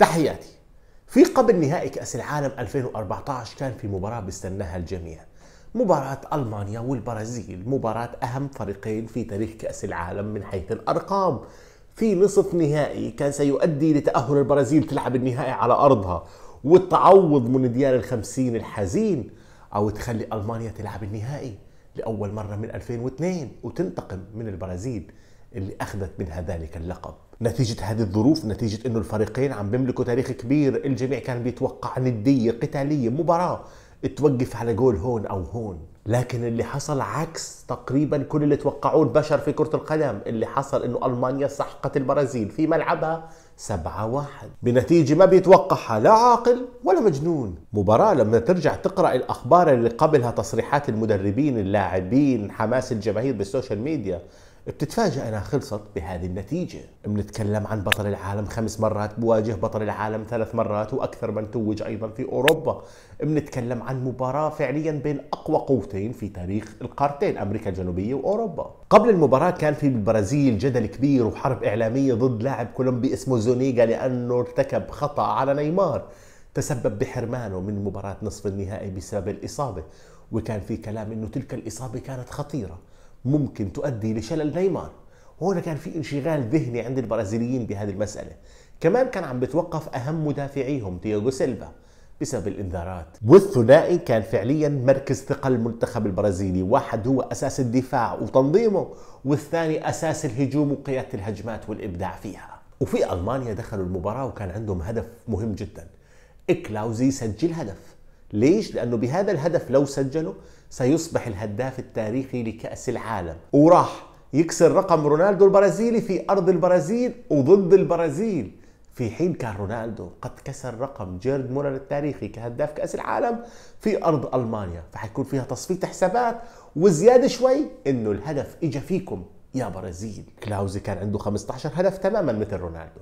تحياتي في قبل نهائي كأس العالم 2014 كان في مباراة بيستناها الجميع مباراة ألمانيا والبرازيل مباراة أهم فريقين في تاريخ كأس العالم من حيث الأرقام في نصف نهائي كان سيؤدي لتأهل البرازيل تلعب النهائي على أرضها والتعوض من ديار الخمسين الحزين أو تخلي ألمانيا تلعب النهائي لأول مرة من 2002 وتنتقم من البرازيل اللي أخذت منها ذلك اللقب نتيجة هذه الظروف نتيجة أنه الفريقين عم بيملكوا تاريخ كبير الجميع كان بيتوقع ندية قتالية مباراة توقف على جول هون أو هون لكن اللي حصل عكس تقريبا كل اللي توقعوه البشر في كرة القدم اللي حصل انه المانيا سحقت البرازيل في ملعبها 7 واحد بنتيجة ما بيتوقعها لا عاقل ولا مجنون مباراة لما ترجع تقرأ الأخبار اللي قبلها تصريحات المدربين اللاعبين حماس الجماهير بالسوشيال ميديا بتتفاجئ انها خلصت بهذه النتيجه بنتكلم عن بطل العالم خمس مرات بواجه بطل العالم ثلاث مرات واكثر من توج ايضا في اوروبا بنتكلم عن مباراه فعليا بين اقوى قوتين في تاريخ القارتين امريكا الجنوبيه واوروبا قبل المباراه كان في البرازيل جدل كبير وحرب اعلاميه ضد لاعب كولومبي اسمه زونيغا لانه ارتكب خطا على نيمار تسبب بحرمانه من مباراة نصف النهائي بسبب الإصابة وكان في كلام أنه تلك الإصابة كانت خطيرة ممكن تؤدي لشلل نيمار وهنا كان في انشغال ذهني عند البرازيليين بهذه المسألة كمان كان عم بتوقف أهم مدافعيهم تياغو سيلفا بسبب الانذارات والثنائي كان فعليا مركز ثقل المنتخب البرازيلي واحد هو أساس الدفاع وتنظيمه والثاني أساس الهجوم وقيادة الهجمات والإبداع فيها وفي ألمانيا دخلوا المباراة وكان عندهم هدف مهم جدا إكلاوزي سجل هدف ليش؟ لأنه بهذا الهدف لو سجله سيصبح الهداف التاريخي لكأس العالم وراح يكسر رقم رونالدو البرازيلي في أرض البرازيل وضد البرازيل في حين كان رونالدو قد كسر رقم جيرد مولر التاريخي كهداف كأس العالم في أرض ألمانيا فحيكون فيها تصفية حسابات وزيادة شوي إنه الهدف إجا فيكم يا برازيل كلاوزي كان عنده 15 هدف تماما مثل رونالدو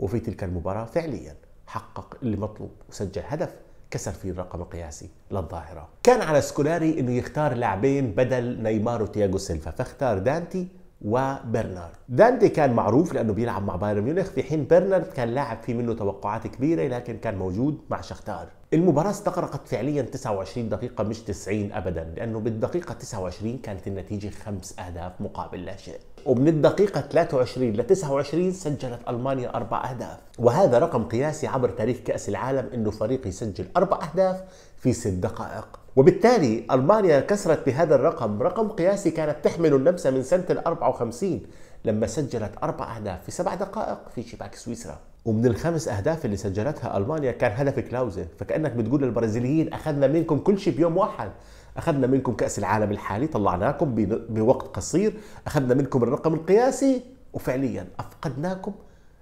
وفي تلك المباراة فعليا حقق اللي مطلوب وسجل هدف كسر فيه الرقم القياسي للظاهرة كان على سكولاري أنه يختار لاعبين بدل نيمار وتياجو سيلفا فاختار دانتي وبرنارد دانتي كان معروف لانه بيلعب مع بايرن ميونخ في حين برنارد كان لاعب في منه توقعات كبيره لكن كان موجود مع شختار المباراة استغرقت فعليا 29 دقيقة مش 90 ابدا لانه بالدقيقة 29 كانت النتيجة خمس اهداف مقابل لا شيء ومن الدقيقة 23 ل 29 سجلت المانيا اربع اهداف وهذا رقم قياسي عبر تاريخ كأس العالم انه فريق يسجل اربع اهداف في ست دقائق وبالتالي ألمانيا كسرت بهذا الرقم رقم قياسي كانت تحمل النمسا من سنة ال 54 لما سجلت أربع أهداف في سبع دقائق في شباك سويسرا ومن الخمس أهداف اللي سجلتها ألمانيا كان هدف كلاوزن فكأنك بتقول للبرازيليين أخذنا منكم كل شيء بيوم واحد أخذنا منكم كأس العالم الحالي طلعناكم بوقت قصير أخذنا منكم الرقم القياسي وفعليا أفقدناكم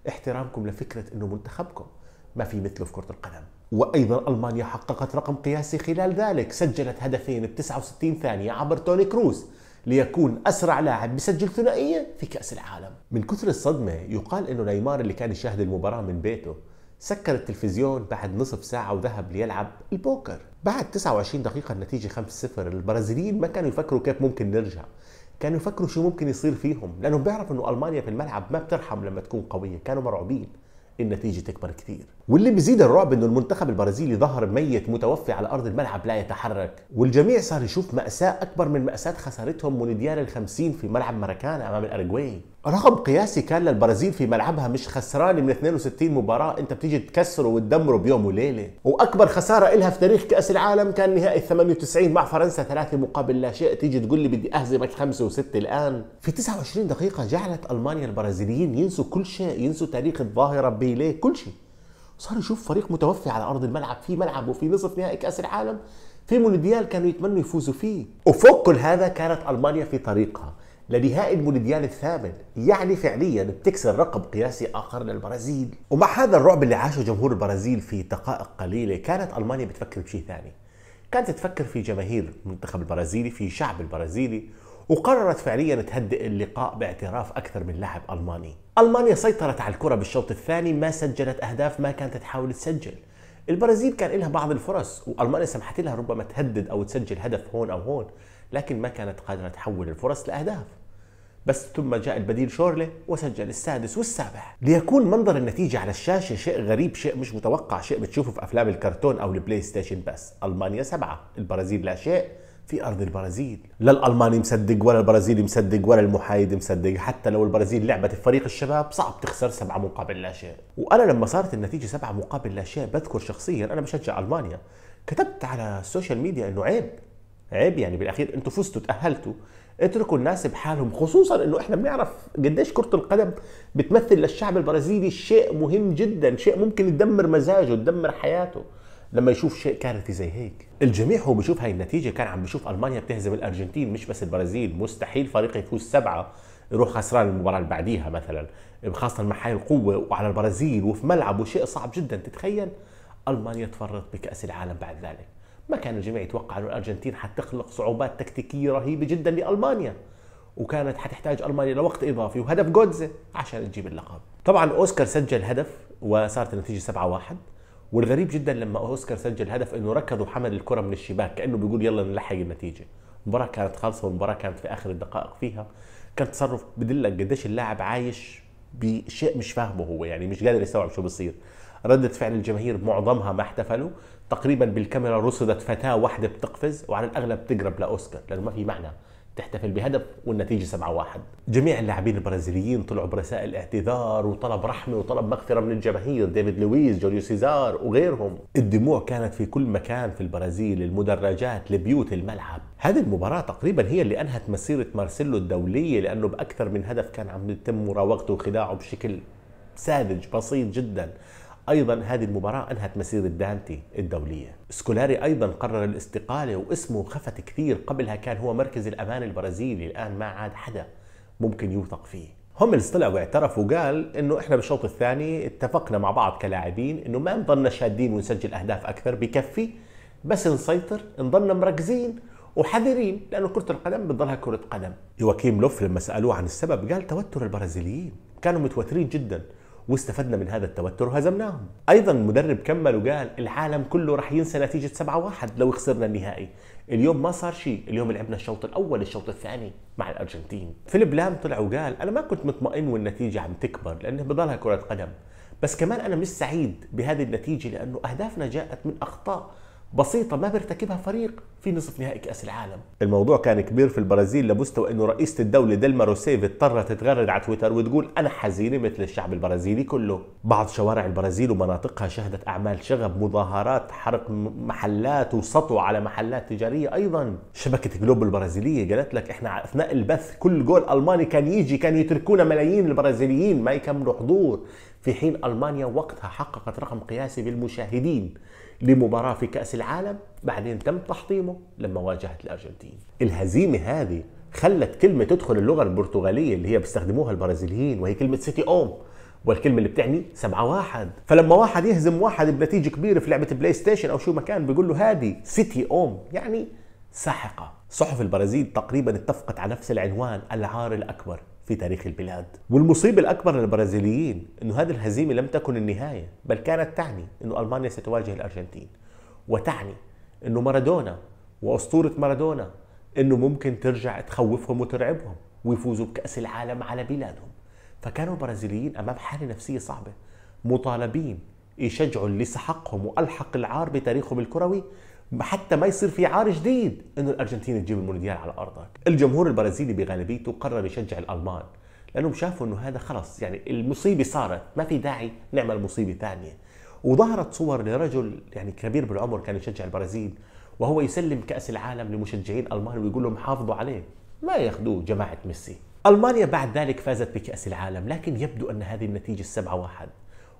احترامكم لفكرة أنه منتخبكم ما في مثله في كرة القدم وأيضا ألمانيا حققت رقم قياسي خلال ذلك سجلت هدفين ب 69 ثانية عبر توني كروز ليكون أسرع لاعب بسجل ثنائية في كأس العالم من كثر الصدمة يقال أنه نيمار اللي كان يشاهد المباراة من بيته سكر التلفزيون بعد نصف ساعة وذهب ليلعب البوكر بعد 29 دقيقة النتيجة 5-0 البرازيليين ما كانوا يفكروا كيف ممكن نرجع كانوا يفكروا شو ممكن يصير فيهم لأنهم بيعرفوا أنه ألمانيا في الملعب ما بترحم لما تكون قوية كانوا مرعوبين النتيجة تكبر كثير واللي بيزيد الرعب انه المنتخب البرازيلي ظهر ميت متوفي على ارض الملعب لا يتحرك والجميع صار يشوف ماساه اكبر من ماساه خسارتهم مونيديال ال50 في ملعب ماراكانا امام الارجواي رقم قياسي كان للبرازيل في ملعبها مش خسران من 62 مباراة انت بتيجي تكسره وتدمره بيوم وليلة واكبر خسارة الها في تاريخ كأس العالم كان نهائي 98 مع فرنسا ثلاثة مقابل لا شيء تيجي تقول لي بدي اهزمك خمسة وستة الان في 29 دقيقة جعلت المانيا البرازيليين ينسوا كل شيء ينسوا تاريخ الظاهرة بيليه كل شيء صار يشوف فريق متوفي على ارض الملعب في ملعب وفي نصف نهائي كاس العالم في مونديال كانوا يتمنوا يفوزوا فيه وفوق كل هذا كانت المانيا في طريقها لنهائي المونديال الثامن يعني فعليا بتكسر رقم قياسي اخر للبرازيل ومع هذا الرعب اللي عاشه جمهور البرازيل في دقائق قليله كانت المانيا بتفكر بشيء ثاني كانت تفكر في جماهير المنتخب البرازيلي في شعب البرازيلي وقررت فعليا تهدئ اللقاء باعتراف اكثر من لاعب الماني المانيا سيطرت على الكره بالشوط الثاني ما سجلت اهداف ما كانت تحاول تسجل البرازيل كان لها بعض الفرص والمانيا سمحت لها ربما تهدد او تسجل هدف هون او هون لكن ما كانت قادره تحول الفرص لاهداف بس ثم جاء البديل شورلي وسجل السادس والسابع ليكون منظر النتيجة على الشاشة شيء غريب شيء مش متوقع شيء بتشوفه في أفلام الكرتون أو البلاي ستيشن بس ألمانيا سبعة البرازيل لا شيء في ارض البرازيل لا الالماني مصدق ولا البرازيلي مصدق ولا المحايد مصدق حتى لو البرازيل لعبت في فريق الشباب صعب تخسر سبعة مقابل لا شيء وانا لما صارت النتيجه سبعة مقابل لا شيء بذكر شخصيا انا بشجع المانيا كتبت على السوشيال ميديا انه عيب عيب يعني بالاخير انتم فزتوا تاهلتوا اتركوا الناس بحالهم خصوصا انه احنا بنعرف قديش كره القدم بتمثل للشعب البرازيلي شيء مهم جدا شيء ممكن يدمر مزاجه يدمر حياته لما يشوف شيء كارثي زي هيك الجميع هو بيشوف هاي النتيجه كان عم بيشوف المانيا بتهزم الارجنتين مش بس البرازيل مستحيل فريق يفوز سبعه يروح خسران المباراه اللي بعديها مثلا خاصه مع هاي القوه وعلى البرازيل وفي ملعب وشيء صعب جدا تتخيل المانيا تفرط بكاس العالم بعد ذلك ما كان الجميع يتوقع انه الارجنتين حتخلق صعوبات تكتيكيه رهيبه جدا لالمانيا وكانت حتحتاج المانيا لوقت اضافي وهدف جودزي عشان تجيب اللقب طبعا اوسكار سجل هدف وصارت النتيجه 7-1 والغريب جدا لما اوسكار سجل هدف انه ركض وحمل الكره من الشباك كانه بيقول يلا نلحق النتيجه المباراه كانت خالصه والمباراه كانت في اخر الدقائق فيها كان تصرف بدلك قديش اللاعب عايش بشيء مش فاهمه هو يعني مش قادر يستوعب شو بصير ردة فعل الجماهير معظمها ما احتفلوا تقريبا بالكاميرا رصدت فتاة واحدة بتقفز وعلى الأغلب تقرب لأوسكار لأنه ما في معنى تحتفل بهدف والنتيجة 7-1 جميع اللاعبين البرازيليين طلعوا برسائل اعتذار وطلب رحمة وطلب مغفرة من الجماهير ديفيد لويس جوليو سيزار وغيرهم الدموع كانت في كل مكان في البرازيل المدرجات البيوت الملعب هذه المباراة تقريبا هي اللي أنهت مسيرة مارسيلو الدولية لأنه بأكثر من هدف كان عم يتم مراوغته وخداعه بشكل ساذج بسيط جدا ايضا هذه المباراه انهت مسيره دانتي الدوليه سكولاري ايضا قرر الاستقاله واسمه خفت كثير قبلها كان هو مركز الامان البرازيلي الان ما عاد حدا ممكن يوثق فيه هوملز طلع واعترف وقال انه احنا بالشوط الثاني اتفقنا مع بعض كلاعبين انه ما نضلنا شادين ونسجل اهداف اكثر بكفي بس نسيطر نضلنا مركزين وحذرين لانه كره القدم بتضلها كره قدم يواكيم لوف لما سالوه عن السبب قال توتر البرازيليين كانوا متوترين جدا واستفدنا من هذا التوتر وهزمناهم ايضا المدرب كمل وقال العالم كله راح ينسى نتيجه 7-1 لو خسرنا النهائي اليوم ما صار شيء اليوم لعبنا الشوط الاول الشوط الثاني مع الارجنتين فيليب لام طلع وقال انا ما كنت مطمئن والنتيجه عم تكبر لانه بضلها كره قدم بس كمان انا مش سعيد بهذه النتيجه لانه اهدافنا جاءت من اخطاء بسيطة ما بيرتكبها فريق في نصف نهائي كأس العالم الموضوع كان كبير في البرازيل لمستوى أنه رئيسة الدولة ديلما روسيف اضطرت تتغرد على تويتر وتقول أنا حزينة مثل الشعب البرازيلي كله بعض شوارع البرازيل ومناطقها شهدت أعمال شغب مظاهرات حرق محلات وسطو على محلات تجارية أيضا شبكة جلوب البرازيلية قالت لك إحنا أثناء البث كل جول ألماني كان يجي كانوا يتركونا ملايين البرازيليين ما يكملوا حضور في حين ألمانيا وقتها حققت رقم قياسي بالمشاهدين لمباراة في كأس العالم بعدين تم تحطيمه لما واجهت الأرجنتين الهزيمة هذه خلت كلمة تدخل اللغة البرتغالية اللي هي بيستخدموها البرازيليين وهي كلمة سيتي أوم والكلمة اللي بتعني سبعة واحد فلما واحد يهزم واحد بنتيجة كبيرة في لعبة بلاي ستيشن أو شو ما كان بيقول له هذه سيتي أوم يعني ساحقة صحف البرازيل تقريبا اتفقت على نفس العنوان العار الأكبر في تاريخ البلاد والمصيبة الأكبر للبرازيليين أنه هذه الهزيمة لم تكن النهاية بل كانت تعني أنه ألمانيا ستواجه الأرجنتين وتعني أنه مارادونا وأسطورة مارادونا أنه ممكن ترجع تخوفهم وترعبهم ويفوزوا بكأس العالم على بلادهم فكانوا البرازيليين أمام حالة نفسية صعبة مطالبين يشجعوا اللي سحقهم وألحق العار بتاريخهم الكروي حتى ما يصير في عار جديد انه الارجنتين تجيب المونديال على ارضك الجمهور البرازيلي بغالبيته قرر يشجع الالمان لانهم شافوا انه هذا خلص يعني المصيبه صارت ما في داعي نعمل مصيبه ثانيه وظهرت صور لرجل يعني كبير بالعمر كان يشجع البرازيل وهو يسلم كاس العالم لمشجعين المانيا ويقول لهم حافظوا عليه ما ياخذوه جماعه ميسي المانيا بعد ذلك فازت بكاس العالم لكن يبدو ان هذه النتيجه 7-1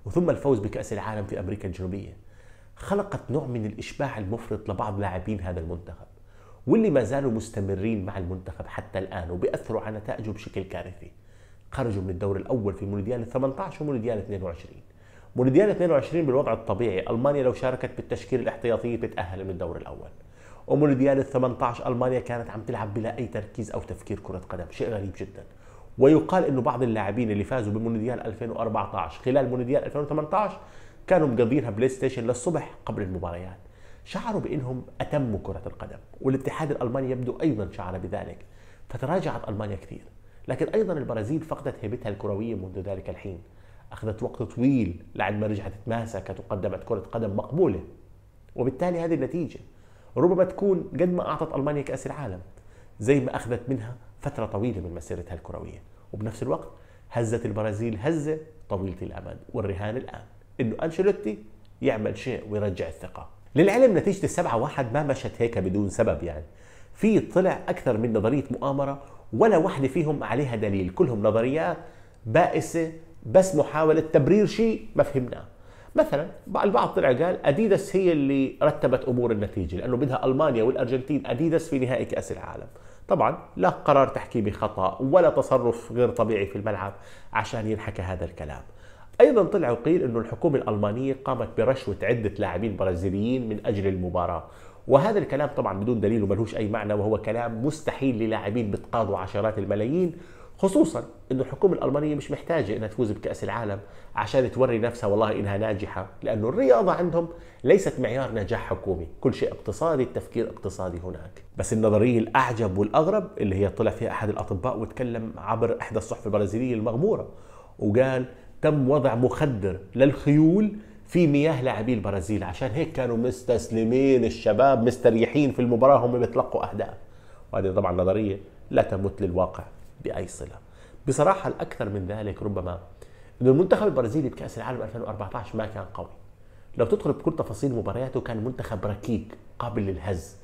وثم الفوز بكاس العالم في امريكا الجنوبيه خلقت نوع من الإشباع المفرط لبعض لاعبين هذا المنتخب واللي ما زالوا مستمرين مع المنتخب حتى الآن وبيأثروا على نتائجه بشكل كارثي خرجوا من الدور الأول في مونديال 18 ومونديال 22 مونديال 22 بالوضع الطبيعي ألمانيا لو شاركت بالتشكيل الاحتياطي بتتأهل من الدور الأول ومونديال 18 ألمانيا كانت عم تلعب بلا أي تركيز أو تفكير كرة قدم شيء غريب جدا ويقال انه بعض اللاعبين اللي فازوا بمونديال 2014 خلال مونديال 2018 كانوا مقضينها بلاي ستيشن للصبح قبل المباريات شعروا بانهم اتموا كره القدم والاتحاد الالماني يبدو ايضا شعر بذلك فتراجعت المانيا كثير لكن ايضا البرازيل فقدت هيبتها الكرويه منذ ذلك الحين اخذت وقت طويل لعد ما رجعت تماسكت وقدمت كره قدم مقبوله وبالتالي هذه النتيجه ربما تكون قد ما اعطت المانيا كاس العالم زي ما اخذت منها فتره طويله من مسيرتها الكرويه وبنفس الوقت هزت البرازيل هزه طويله الامد والرهان الان انه انشيلوتي يعمل شيء ويرجع الثقه للعلم نتيجه السبعة واحد ما مشت هيك بدون سبب يعني في طلع اكثر من نظريه مؤامره ولا واحده فيهم عليها دليل كلهم نظريات بائسه بس محاوله تبرير شيء ما فهمناه مثلا البعض طلع قال اديداس هي اللي رتبت امور النتيجه لانه بدها المانيا والارجنتين اديداس في نهائي كاس العالم طبعا لا قرار تحكيمي خطا ولا تصرف غير طبيعي في الملعب عشان ينحكى هذا الكلام ايضا طلع وقيل انه الحكومه الالمانيه قامت برشوه عده لاعبين برازيليين من اجل المباراه وهذا الكلام طبعا بدون دليل وملهوش اي معنى وهو كلام مستحيل للاعبين بتقاضوا عشرات الملايين خصوصا انه الحكومه الالمانيه مش محتاجه انها تفوز بكاس العالم عشان توري نفسها والله انها ناجحه لانه الرياضه عندهم ليست معيار نجاح حكومي كل شيء اقتصادي التفكير اقتصادي هناك بس النظريه الاعجب والاغرب اللي هي طلع فيها احد الاطباء وتكلم عبر احدى الصحف البرازيليه المغموره وقال تم وضع مخدر للخيول في مياه لاعبي البرازيل عشان هيك كانوا مستسلمين الشباب مستريحين في المباراة هم بيتلقوا أهداف وهذه طبعا نظرية لا تمت للواقع بأي صلة بصراحة الأكثر من ذلك ربما أن المنتخب البرازيلي بكأس العالم 2014 ما كان قوي لو تدخل بكل تفاصيل مبارياته كان منتخب ركيك قابل للهز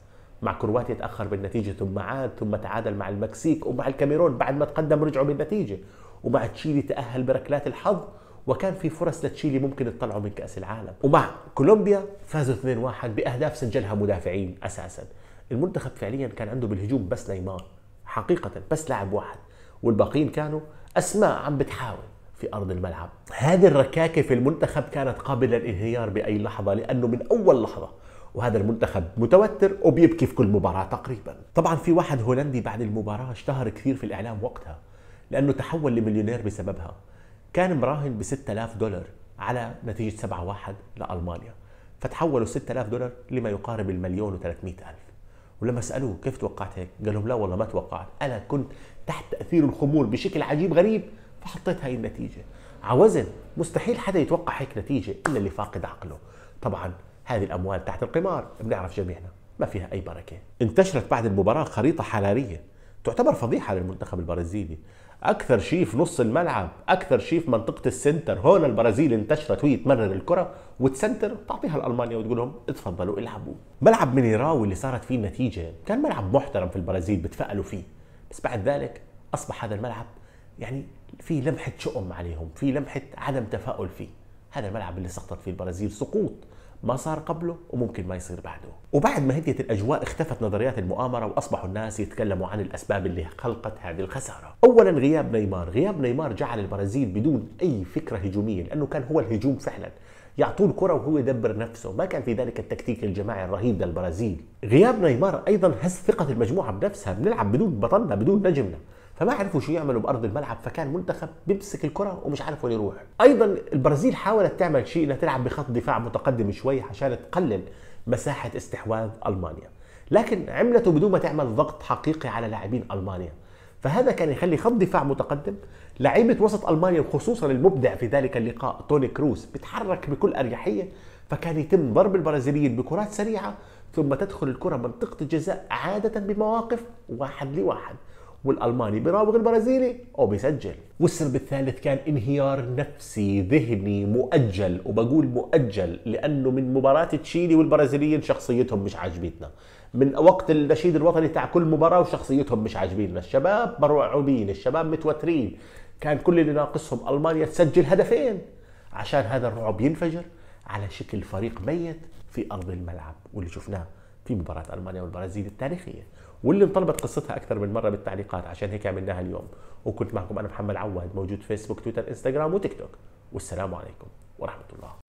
مع كرواتيا تأخر بالنتيجة ثم عاد ثم تعادل مع المكسيك ومع الكاميرون بعد ما تقدم رجعوا بالنتيجة ومع تشيلي تأهل بركلات الحظ وكان في فرص لتشيلي ممكن تطلعوا من كأس العالم ومع كولومبيا فازوا 2-1 بأهداف سجلها مدافعين أساسا المنتخب فعليا كان عنده بالهجوم بس نيمار حقيقة بس لاعب واحد والباقيين كانوا أسماء عم بتحاول في أرض الملعب هذه الركاكة في المنتخب كانت قابلة للانهيار بأي لحظة لأنه من أول لحظة وهذا المنتخب متوتر وبيبكي في كل مباراة تقريبا طبعا في واحد هولندي بعد المباراة اشتهر كثير في الإعلام وقتها لأنه تحول لمليونير بسببها كان مراهن ب 6000 دولار على نتيجة 7-1 لألمانيا فتحولوا 6000 دولار لما يقارب المليون و300 ألف ولما سألوه كيف توقعت هيك؟ قال لهم لا والله ما توقعت أنا كنت تحت تأثير الخمول بشكل عجيب غريب فحطيت هاي النتيجة عوزن مستحيل حدا يتوقع هيك نتيجة إلا اللي فاقد عقله طبعا هذه الأموال تحت القمار بنعرف جميعنا ما فيها أي بركة انتشرت بعد المباراة خريطة حرارية تعتبر فضيحة للمنتخب البرازيلي اكثر شيء في نص الملعب اكثر شيء في منطقه السنتر هون البرازيل انتشرت وهي تمرر الكره وتسنتر تعطيها لالمانيا وتقول لهم اتفضلوا العبوا ملعب مينيراو اللي صارت فيه النتيجه كان ملعب محترم في البرازيل بتفائلوا فيه بس بعد ذلك اصبح هذا الملعب يعني في لمحه شؤم عليهم في لمحه عدم تفاؤل فيه هذا الملعب اللي سقطت فيه البرازيل سقوط ما صار قبله وممكن ما يصير بعده وبعد ما هديت الأجواء اختفت نظريات المؤامرة وأصبحوا الناس يتكلموا عن الأسباب اللي خلقت هذه الخسارة أولا غياب نيمار غياب نيمار جعل البرازيل بدون أي فكرة هجومية لأنه كان هو الهجوم فعلا يعطوه الكرة وهو يدبر نفسه ما كان في ذلك التكتيك الجماعي الرهيب للبرازيل غياب نيمار أيضا هز ثقة المجموعة بنفسها بنلعب بدون بطلنا بدون نجمنا فما عرفوا شو يعملوا بارض الملعب فكان منتخب بيمسك الكره ومش عارف وين يروح ايضا البرازيل حاولت تعمل شيء انها تلعب بخط دفاع متقدم شوي عشان تقلل مساحه استحواذ المانيا لكن عملته بدون ما تعمل ضغط حقيقي على لاعبين المانيا فهذا كان يخلي خط دفاع متقدم لعيبه وسط المانيا وخصوصا المبدع في ذلك اللقاء توني كروس بيتحرك بكل اريحيه فكان يتم ضرب البرازيليين بكرات سريعه ثم تدخل الكره منطقه الجزاء عاده بمواقف واحد لواحد والالماني بيراوغ البرازيلي وبيسجل والسبب الثالث كان انهيار نفسي ذهني مؤجل وبقول مؤجل لانه من مباراه تشيلي والبرازيليين شخصيتهم مش عاجبتنا من وقت النشيد الوطني تاع كل مباراه وشخصيتهم مش عاجبيننا الشباب مرعوبين الشباب متوترين كان كل اللي ناقصهم المانيا تسجل هدفين عشان هذا الرعب ينفجر على شكل فريق ميت في ارض الملعب واللي شفناه في مباراة ألمانيا والبرازيل التاريخية واللي انطلبت قصتها أكثر من مرة بالتعليقات عشان هيك عملناها اليوم وكنت معكم أنا محمد عواد موجود فيسبوك تويتر إنستغرام وتيك توك والسلام عليكم ورحمة الله